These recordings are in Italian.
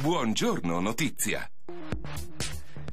Buongiorno notizia.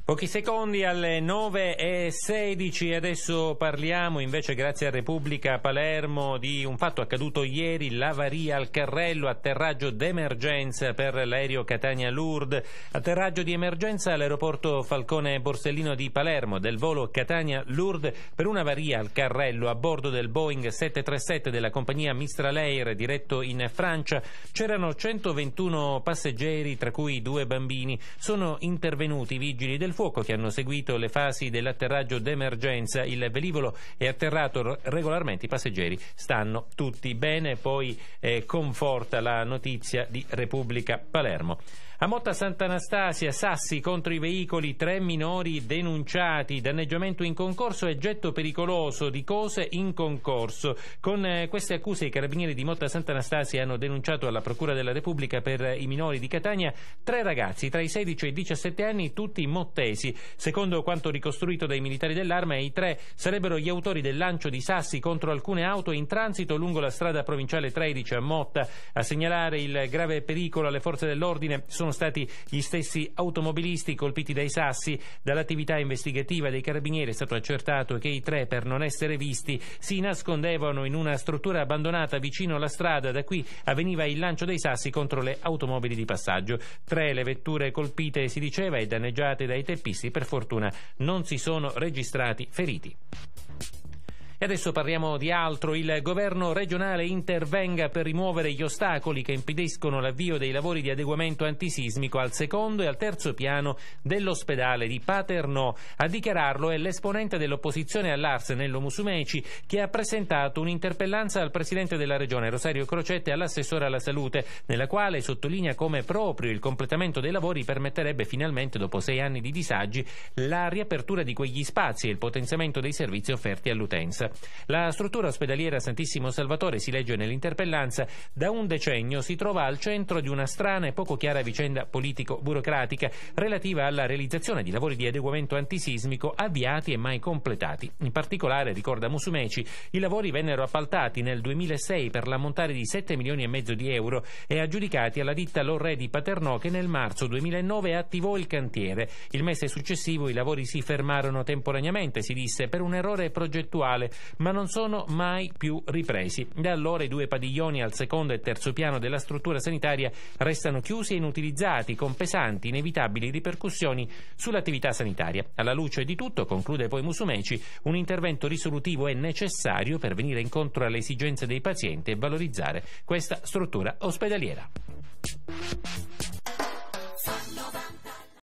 Pochi secondi alle 9.16 e adesso parliamo invece grazie a Repubblica Palermo di un fatto accaduto ieri, l'avaria al carrello, atterraggio d'emergenza per l'aereo Catania-Lourdes, atterraggio di emergenza all'aeroporto Falcone Borsellino di Palermo del volo Catania-Lourdes per un'avaria al carrello a bordo del Boeing 737 della compagnia Mistral Air diretto in Francia. C'erano 121 passeggeri tra cui due bambini. Sono intervenuti i vigili del fuoco che hanno seguito le fasi dell'atterraggio d'emergenza. Il velivolo è atterrato regolarmente, i passeggeri stanno tutti bene. Poi eh, conforta la notizia di Repubblica Palermo. A Motta Sant'Anastasia, sassi contro i veicoli, tre minori denunciati, danneggiamento in concorso e getto pericoloso di cose in concorso. Con eh, queste accuse i carabinieri di Motta Sant'Anastasia hanno denunciato alla Procura della Repubblica per eh, i minori di Catania tre ragazzi tra i 16 e i 17 anni, tutti mottesi palesi. Secondo quanto ricostruito dai militari dell'arma, i tre sarebbero gli autori del lancio di sassi contro alcune auto in transito lungo la strada provinciale 13 a Motta. A segnalare il grave pericolo alle forze dell'ordine sono stati gli stessi automobilisti colpiti dai sassi. Dall'attività investigativa dei carabinieri è stato accertato che i tre, per non essere visti, si nascondevano in una struttura abbandonata vicino alla strada. Da qui avveniva il lancio dei sassi contro le automobili di passaggio. Tre le vetture colpite, si diceva, e danneggiate dai tempi trappisti per fortuna non si sono registrati feriti. E adesso parliamo di altro. Il governo regionale intervenga per rimuovere gli ostacoli che impediscono l'avvio dei lavori di adeguamento antisismico al secondo e al terzo piano dell'ospedale di Paternò. A dichiararlo è l'esponente dell'opposizione all'Ars, Nello Musumeci, che ha presentato un'interpellanza al presidente della regione, Rosario Crocette, e all'assessore alla salute, nella quale sottolinea come proprio il completamento dei lavori permetterebbe finalmente, dopo sei anni di disagi, la riapertura di quegli spazi e il potenziamento dei servizi offerti all'utenza. La struttura ospedaliera Santissimo Salvatore, si legge nell'interpellanza, da un decennio si trova al centro di una strana e poco chiara vicenda politico-burocratica relativa alla realizzazione di lavori di adeguamento antisismico avviati e mai completati. In particolare, ricorda Musumeci, i lavori vennero appaltati nel 2006 per l'ammontare di 7 milioni e mezzo di euro e aggiudicati alla ditta Lorre di Paternò che nel marzo 2009 attivò il cantiere. Il mese successivo i lavori si fermarono temporaneamente, si disse, per un errore progettuale ma non sono mai più ripresi. Da allora i due padiglioni al secondo e terzo piano della struttura sanitaria restano chiusi e inutilizzati, con pesanti, inevitabili ripercussioni sull'attività sanitaria. Alla luce di tutto, conclude poi Musumeci, un intervento risolutivo è necessario per venire incontro alle esigenze dei pazienti e valorizzare questa struttura ospedaliera.